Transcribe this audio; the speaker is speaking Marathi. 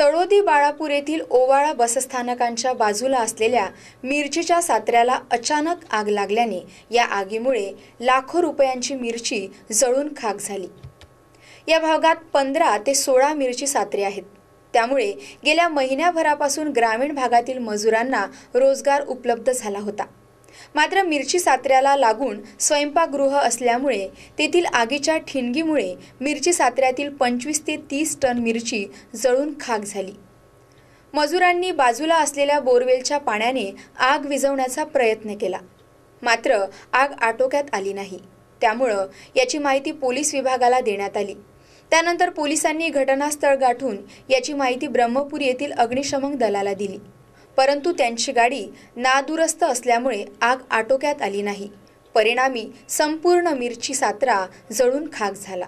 तळोदी बाळापूर येथील ओवाळा बसस्थानकांच्या बाजूला असलेल्या मिरचीच्या सात्र्याला अचानक आग लागल्याने या आगीमुळे लाखो रुपयांची मिरची जळून खाक झाली या भागात पंधरा ते सोळा मिरची सात्रे आहेत त्यामुळे गेल्या महिन्याभरापासून ग्रामीण भागातील मजुरांना रोजगार उपलब्ध झाला होता मात्र मिरची सात्र्याला लागून स्वयंपाकगृह असल्यामुळे तेथील आगीच्या ठिणगीमुळे मिरची सात्र्यातील पंचवीस ते तीस टन मिरची जळून खाक झाली मजुरांनी बाजूला असलेल्या बोरवेलच्या पाण्याने आग विझवण्याचा प्रयत्न केला मात्र आग आटोक्यात आली नाही त्यामुळं याची माहिती पोलीस विभागाला देण्यात आली त्यानंतर पोलिसांनी घटनास्थळ गाठून याची माहिती ब्रह्मपुरी येथील अग्निशमन दलाला दिली परंतु त्यांची गाडी नादुरस्त असल्यामुळे आग आटोक्यात आली नाही परिणामी संपूर्ण मिरची सात्रा जळून खाक झाला